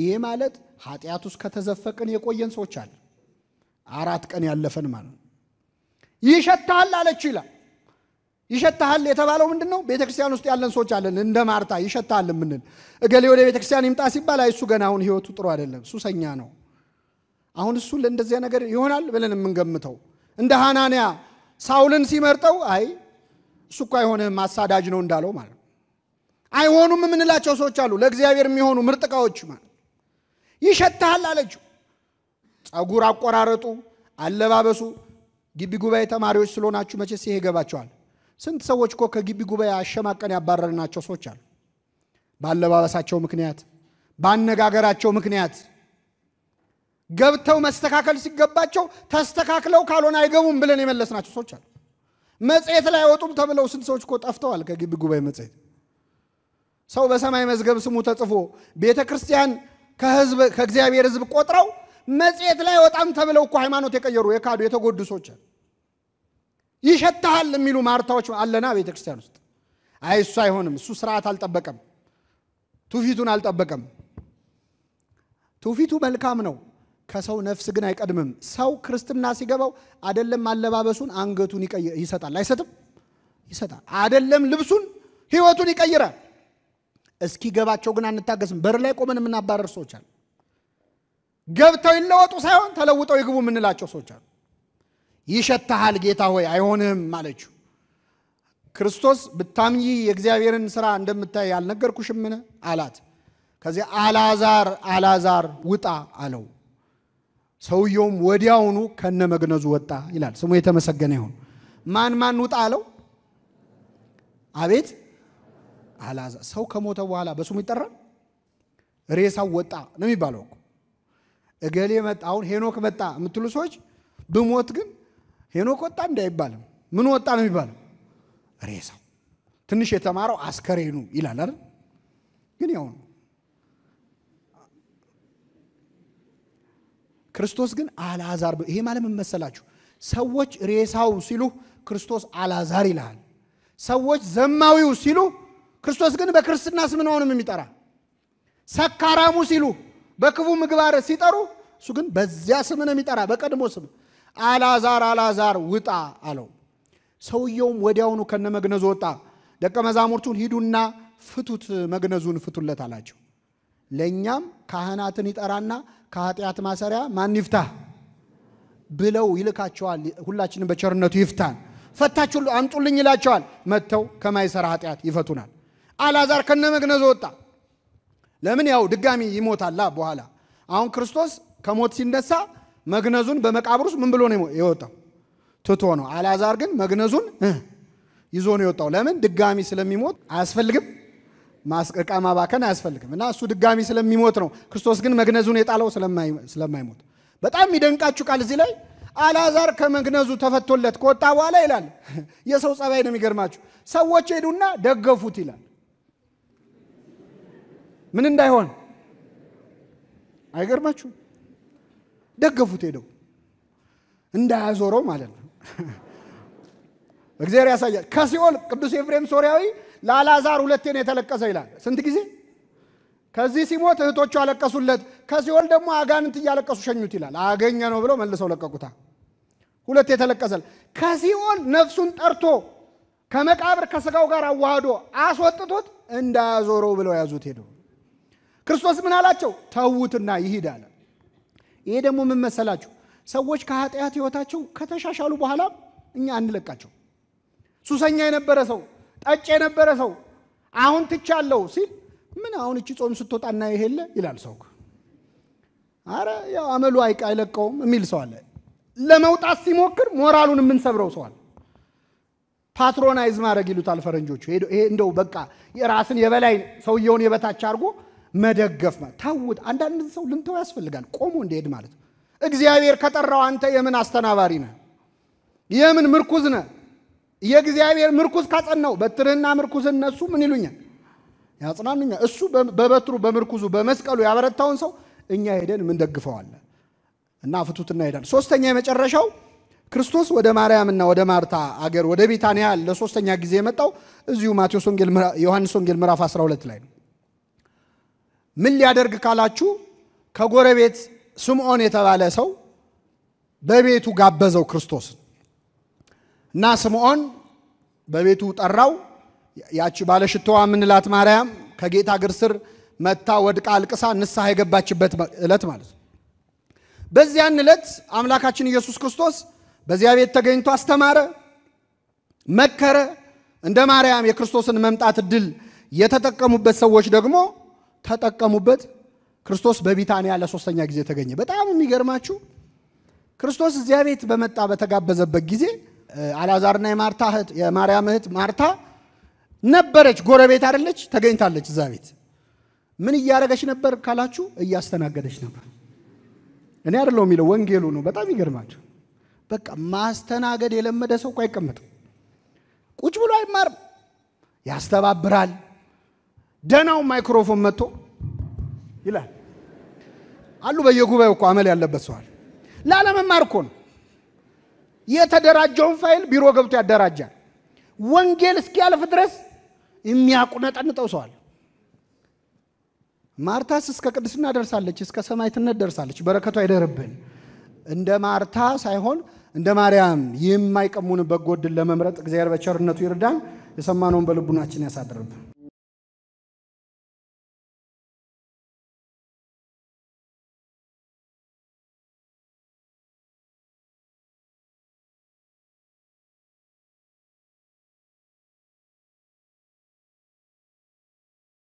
ይሄ ማለት ኃጢአት ውስጥ ከተዘፈቅን የቆየን ሰዎች አለ። አራት ቀን ያለፈን ማለት ነው። ይሸታሃል አለች ይላል። ይሸታሃል የተባለው ምንድን ነው? ቤተ ክርስቲያን ውስጥ ያለን ሰዎች አለን። እንደ ማርታ ይሸታሃል የምንል እገሌ ወደ ቤተ ክርስቲያን ይምጣ ሲባል አይ እሱ ገና አሁን ህይወቱ ጥሩ አይደለም፣ ሱሰኛ ነው። አሁን እሱ ለእንደዚያ ነገር ይሆናል ብለን የምንገምተው እንደ ሃናንያ ሳውልን ሲመርጠው አይ እሱ እኮ አይሆንህም አሳዳጅ ነው እንዳለው ማለት ነው። አይሆኑም የምንላቸው ሰዎች አሉ። ለእግዚአብሔር የሚሆኑ ምርጥ እቃዎች። ማለት ይሸትሃል አለችው። ጸጉር አቆራረጡ፣ አለባበሱ ግቢ ጉባኤ ተማሪዎች ስለሆናችሁ መቼስ ይሄ ይገባቸዋል። ስንት ሰዎች እኮ ከግቢ ጉባኤ አሸማቀን ያባረርናቸው ሰዎች አሉ። በአለባበሳቸው ምክንያት፣ በአነጋገራቸው ምክንያት ገብተው መስተካከል ሲገባቸው ተስተካክለው ካልሆነ አይገቡም ብለን የመለስናቸው ሰዎች አሉ። መጽሔት ላይ አይወጡም ተብለው ስንት ሰዎች እኮ ጠፍተዋል ከግቢ ጉባኤ መጽሔት። ሰው በሰማይ መዝገብ ስሙ ተጽፎ ቤተ ክርስቲያን ከእግዚአብሔር ህዝብ ቆጥረው መጽሔት ላይ ወጣም ተብለው እኮ ሃይማኖት የቀየሩ የካዱ የተጎዱ ሰዎች ይሸታሃል የሚሉ ማርታዎች አለና ቤተ ክርስቲያን ውስጥ አይ እሱ አይሆንም፣ እሱ ስርዓት አልጠበቀም፣ ትውፊቱን አልጠበቀም። ትውፊቱ መልካም ነው፣ ከሰው ነፍስ ግን አይቀድምም። ሰው ክርስትና ሲገባው አደለም አለባበሱን አንገቱን ይሰጣል፣ አይሰጥም? ይሰጣል። አደለም ልብሱን ህይወቱን ይቀይራል። እስኪገባቸው ግን አንታገስም። በር ላይ ቆመን የምናባረር ሰዎች አሉ። ገብተው ይለወጡ ሳይሆን ተለውጠው ይግቡ የምንላቸው ሰዎች አሉ። ይሸታሃል ጌታ ሆይ አይሆንም አለችው። ክርስቶስ ብታምኚ የእግዚአብሔርን ስራ እንደምታይ ያልነገርኩሽምን አላት። ከዚያ አላዛር አላዛር ውጣ አለው። ሰውየውም ወዲያውኑ ከነ መግነዙ ወጣ ይላል። ስሙ የተመሰገነ ይሁን። ማን ማን ውጣ አለው? አቤት አላዛ ሰው ከሞተ በኋላ በስሙ ይጠራል። ሬሳው ወጣ ነው የሚባለው እኮ እገሌ መጣ፣ አሁን ሄኖክ መጣ የምትሉ ሰዎች ብሞት ግን ሄኖክ ወጣ እንዳይባልም ምን ወጣ ነው የሚባለው ሬሳው። ትንሽ የተማረው አስከሬኑ ይላል አይደል? ግን ያው ነው። ክርስቶስ ግን አልዓዛር ይሄ ማለት ምን መሰላችሁ? ሰዎች ሬሳው ሲሉ ክርስቶስ አልዓዛር ይልሃል። ሰዎች ዘማዊው ሲሉ ክርስቶስ ግን በክርስትና ስም ነው የሚጠራ። ሰካራሙ ሲሉ በክፉ ምግባር ሲጠሩ፣ እሱ ግን በዚያ ስም ነው የሚጠራ። በቀድሞ ስም አላዛር አላዛር ውጣ አለው። ሰውየውም ወዲያውኑ መግነዙ ወጣ። ደቀ መዛሙርቱን ሂዱና ፍቱት፣ መግነዙን ፍቱለት አላቸው። ለእኛም ካህናትን ይጠራና ከኃጢአት ማሰሪያ ማን ይፍታ ብለው ይልካቸዋል። ሁላችንም በቸርነቱ ይፍታን። ፈታችሁ አምጡልኝ ይላቸዋል። መጥተው ከማይሰራ ኃጢአት ይፈቱናል። አላዛር ከነ መግነዝ ወጣ። ለምን? ያው ድጋሚ ይሞታላ በኋላ። አሁን ክርስቶስ ከሞት ሲነሳ መግነዙን በመቃብር ውስጥ ምን ብሎ ነው የወጣው? ትቶ ነው። አላዛር ግን መግነዙን ይዞ ነው የወጣው። ለምን? ድጋሚ ስለሚሞት አያስፈልግም፣ ዕቃ ማባከን አያስፈልግም። እና እሱ ድጋሚ ስለሚሞት ነው። ክርስቶስ ግን መግነዙን የጣለው ስለማይሞት። በጣም የሚደንቃችሁ ቃል እዚህ ላይ አላዛር ከመግነዙ ተፈቶለት ከወጣ በኋላ ይላል። የሰው ጸባይ ነው የሚገርማችሁ። ሰዎች ሄዱና ደገፉት ይላል ምን እንዳይሆን አይገርማችሁ? ደገፉት ሄደው እንዳያዞረው ማለት ነው። እግዚአብሔር ያሳያል። ከሲኦል ቅዱስ ኤፍሬም ሶሪያዊ ለአልዓዛር ሁለቴ ነው የተለቀሰ ይላል። ስንት ጊዜ? ከዚህ ሲሞት እህቶቹ አለቀሱለት፣ ከሲኦል ደግሞ አጋንንት እያለቀሱ ሸኙት ይላል። አገኘ ነው ብለው መልሰው ለቀቁታ። ሁለቴ የተለቀሰል ከሲኦል ነፍሱን ጠርቶ ከመቃብር ከስጋው ጋር አዋህዶ አስወጥቶት እንዳያዞረው ብለው ያዙት ሄደው ክርስቶስ ምን አላቸው? ተዉትና ይሂድ አለ። ይሄ ደግሞ ምን መሰላችሁ? ሰዎች ከኃጢአት ህይወታቸው ከተሻሻሉ በኋላ እኛ አንለቃቸው። ሱሰኛ የነበረ ሰው፣ ጠጭ የነበረ ሰው አሁን ትቻለሁ ሲል ምን አሁን እቺ ጾም ስትወጣ እና ይሄለ ይላል ሰው። አረ ያው አመሉ አይለቀውም የሚል ሰው አለ። ለመውጣት ሲሞክር ሞራሉን የምንሰብረው ሰው አለ። ፓትሮናይዝ ማድረግ ይሉታል ፈረንጆቹ። እንደው በቃ የራስን የበላይ ሰውየውን የበታች አድርጎ መደገፍ ማለት አንዳንድ ሰው ልንተው ያስፈልጋል። ቆሞ እንደሄድ ማለት ነው። እግዚአብሔር ከጠራው አንተ የምን አስተናባሪ ነህ? የምን ምርኩዝ ነህ? የእግዚአብሔር ምርኩዝ ካጸናው በትርህና ምርኩዝ እነሱ ምን ይሉኛል? ያጽናኑኛል። እሱ በበትሩ በምርኩዙ በመስቀሉ ያበረታውን ሰው እኛ ሄደን ምንደግፈዋለን እና ፍቱትና ሄዳል። ሶስተኛ የመጨረሻው ክርስቶስ ወደ ማርያምና ወደ ማርታ አገር ወደ ቢታንያ ለሶስተኛ ጊዜ የመጣው እዚሁ ማቴዎስ ወንጌል ዮሐንስ ወንጌል ምዕራፍ 12 ላይ ነው። ምን ሊያደርግ ካላችሁ ከጎረቤት ስምዖን የተባለ ሰው በቤቱ ጋበዘው ክርስቶስን እና ስምዖን በቤቱ ጠራው። ያቺ ባለሽቶዋ የምንላት ማርያም ከጌታ እግር ስር መታ ወድቃ አልቅሳ ንስሐ የገባችበት ዕለት ማለት ነው። በዚያን ዕለት አምላካችን ኢየሱስ ክርስቶስ በዚያ ቤት ተገኝቶ አስተማረ፣ መከረ። እንደ ማርያም የክርስቶስን መምጣት እድል የተጠቀሙበት ሰዎች ደግሞ ተጠቀሙበት። ክርስቶስ በቢታንያ ለሶስተኛ ጊዜ ተገኘ። በጣም የሚገርማችሁ ክርስቶስ እዚያ ቤት በመጣ በተጋበዘበት ጊዜ አልዓዛርና የማርታ እህት የማርያም እህት ማርታ ነበረች፣ ጎረቤት አይደለች፣ ተገኝታለች እዛ ቤት። ምን እያደረገች ነበር ካላችሁ፣ እያስተናገደች ነበር። እኔ አይደለሁ የሚለው ወንጌሉ ነው። በጣም ይገርማችሁ። በቃ ማስተናገድ የለመደ ሰው እኮ አይቀመጥም፣ ቁጭ ብሎ አይማርም፣ ያስተባብራል ደናው ማይክሮፎን መጥቶ ይላል አሉ። በየጉባኤው እኮ አመል ያለበት ሰዋል ላለመማር እኮ ነው። የተደራጀውን ፋይል ቢሮ ገብቶ ያደራጃል። ወንጌል እስኪያልፍ ድረስ የሚያቁነጠንጠው ሰዋል። ማርታስ እስከ ቅድስና ደርሳለች፣ እስከ ሰማዕትነት ደርሳለች። በረከቱ አይደርብን። እንደ ማርታ ሳይሆን እንደ ማርያም የማይቀሙን በጎ ለመምረጥ እግዚአብሔር በቸርነቱ ይርዳን። የሰማነውን በልቡናችን ያሳድርብን።